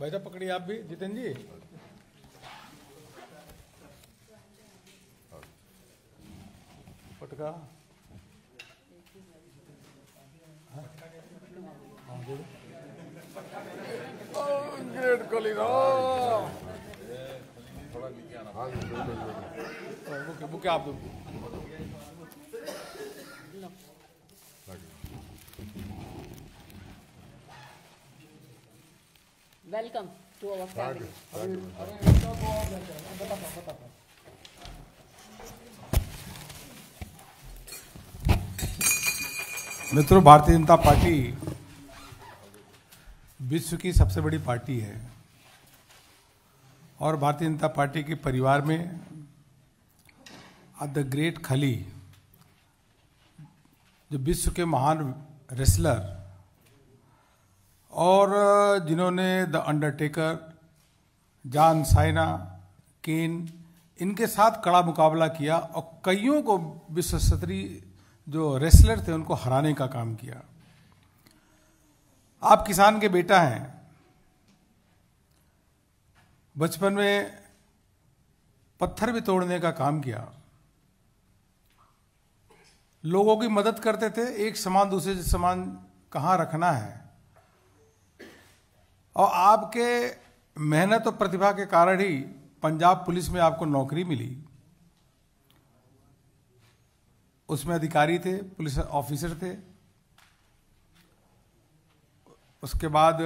भाई साहब पकड़िए आप भी जितेन जी पटका ग्रेट थोड़ा बुके आप दो वेलकम टू आवर फैमिली मित्रों भारतीय जनता पार्टी विश्व की सबसे बड़ी पार्टी है और भारतीय जनता पार्टी के परिवार में द ग्रेट खली जो विश्व के महान रेसलर और जिन्होंने द अंडरटेकर जान साइना केन इनके साथ कड़ा मुकाबला किया और कईयों को विश्व स्तरीय जो रेसलर थे उनको हराने का काम किया आप किसान के बेटा हैं बचपन में पत्थर भी तोड़ने का काम किया लोगों की मदद करते थे एक समान दूसरे सामान कहाँ रखना है और आपके मेहनत और प्रतिभा के कारण ही पंजाब पुलिस में आपको नौकरी मिली उसमें अधिकारी थे पुलिस ऑफिसर थे उसके बाद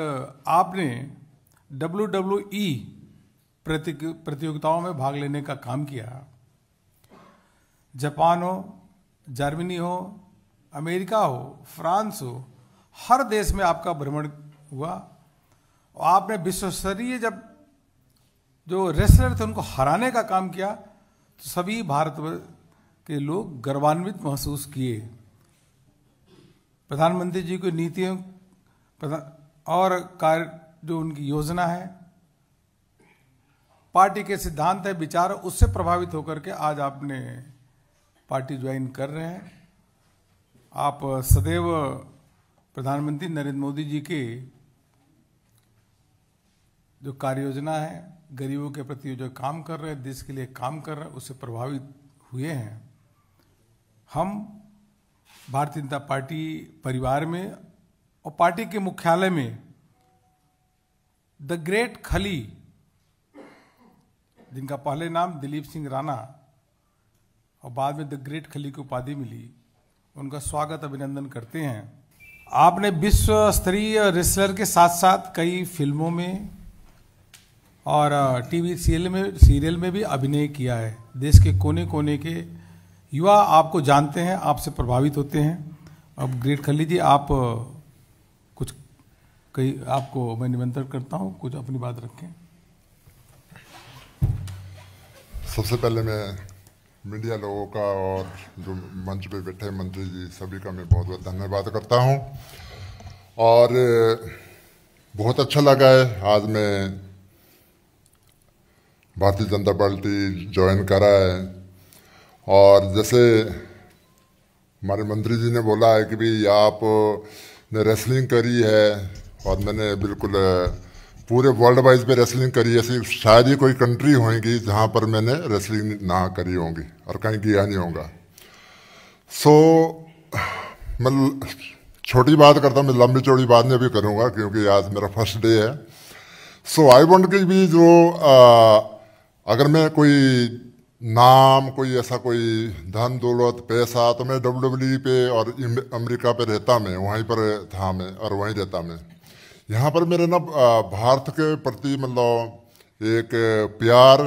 आपने डब्ल्यू डब्ल्यू ई प्रतियोगिताओं में भाग लेने का काम किया जापान हो जर्मनी हो अमेरिका हो फ्रांस हो हर देश में आपका भ्रमण हुआ और आपने विश्वस्तरीय जब जो रेसलर थे उनको हराने का काम किया तो सभी भारत के लोग गर्वान्वित महसूस किए प्रधानमंत्री जी की नीतियों और कार्य जो उनकी योजना है पार्टी के सिद्धांत है विचार उससे प्रभावित होकर के आज आपने पार्टी ज्वाइन कर रहे हैं आप सदैव प्रधानमंत्री नरेंद्र मोदी जी के जो कार्य योजना है गरीबों के प्रति जो काम कर रहे हैं देश के लिए काम कर रहे हैं उससे प्रभावित हुए हैं हम भारतीय जनता पार्टी परिवार में और पार्टी के मुख्यालय में द ग्रेट खली जिनका पहले नाम दिलीप सिंह राणा और बाद में द ग्रेट खली की उपाधि मिली उनका स्वागत अभिनंदन करते हैं आपने विश्व स्तरीय रेसलर के साथ साथ कई फिल्मों में और टीवी सीरियल में सीरियल में भी अभिनय किया है देश के कोने कोने के युवा आपको जानते हैं आपसे प्रभावित होते हैं अब ग्रेट खली जी आप कुछ कई आपको मैं निमंत्रण करता हूँ कुछ अपनी बात रखें सबसे पहले मैं मीडिया लोगों का और जो मंच पे बैठे मंत्री जी सभी का मैं बहुत बहुत धन्यवाद करता हूँ और बहुत अच्छा लगा है आज मैं भारतीय जनता पार्टी ज्वाइन करा है और जैसे हमारे मंत्री जी ने बोला है कि भाई आप ने रेसलिंग करी है और मैंने बिल्कुल पूरे वर्ल्ड वाइज पे रेसलिंग करी है सिर्फ शायद ही कोई कंट्री होगी जहाँ पर मैंने रेसलिंग ना करी होगी और कहीं किया नहीं होगा सो so, मैं छोटी बात करता हूँ मैं लंबी चौड़ी बात में भी करूँगा क्योंकि आज मेरा फर्स्ट डे है सो आई वॉन्ट की भी जो आ, अगर मैं कोई नाम कोई ऐसा कोई धन दौलत पैसा तो मैं डब्ल्यू डब्ल्यू e पे और अमेरिका पे रहता मैं वहीं पर था मैं और वहीं रहता मैं यहाँ पर मेरे ना भारत के प्रति मतलब एक प्यार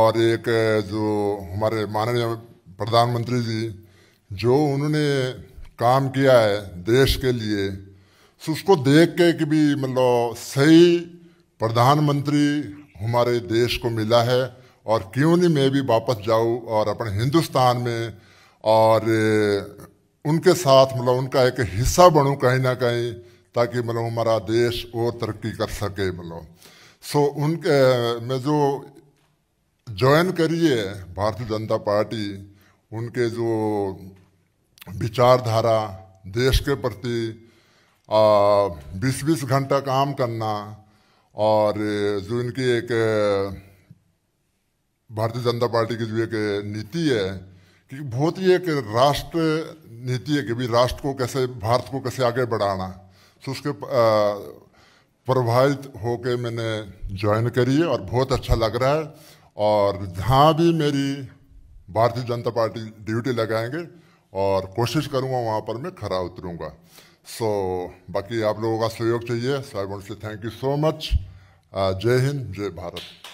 और एक जो हमारे माननीय प्रधानमंत्री जी जो उन्होंने काम किया है देश के लिए तो उसको देख के कि भी मतलब सही प्रधानमंत्री हमारे देश को मिला है और क्यों नहीं मैं भी वापस जाऊँ और अपने हिंदुस्तान में और उनके साथ मतलब उनका एक हिस्सा बनूँ कहीं ना कहीं ताकि मतलब हमारा देश और तरक्की कर सके मतलब सो उनके मैं जो ज्वाइन करिए भारतीय जनता पार्टी उनके जो विचारधारा देश के प्रति बीस बीस घंटा काम करना और जो इनकी एक भारतीय जनता पार्टी की जो एक नीति है कि बहुत ही एक राष्ट्र नीति है कि भी राष्ट्र को कैसे भारत को कैसे आगे बढ़ाना तो उसके प्रभावित होकर मैंने ज्वाइन करी है और बहुत अच्छा लग रहा है और जहाँ भी मेरी भारतीय जनता पार्टी ड्यूटी लगाएंगे और कोशिश करूँगा वहाँ पर मैं खरा उतरूँगा सो so, बाकी आप लोगों का सहयोग चाहिए so I want say thank you so much जय हिंद जय भारत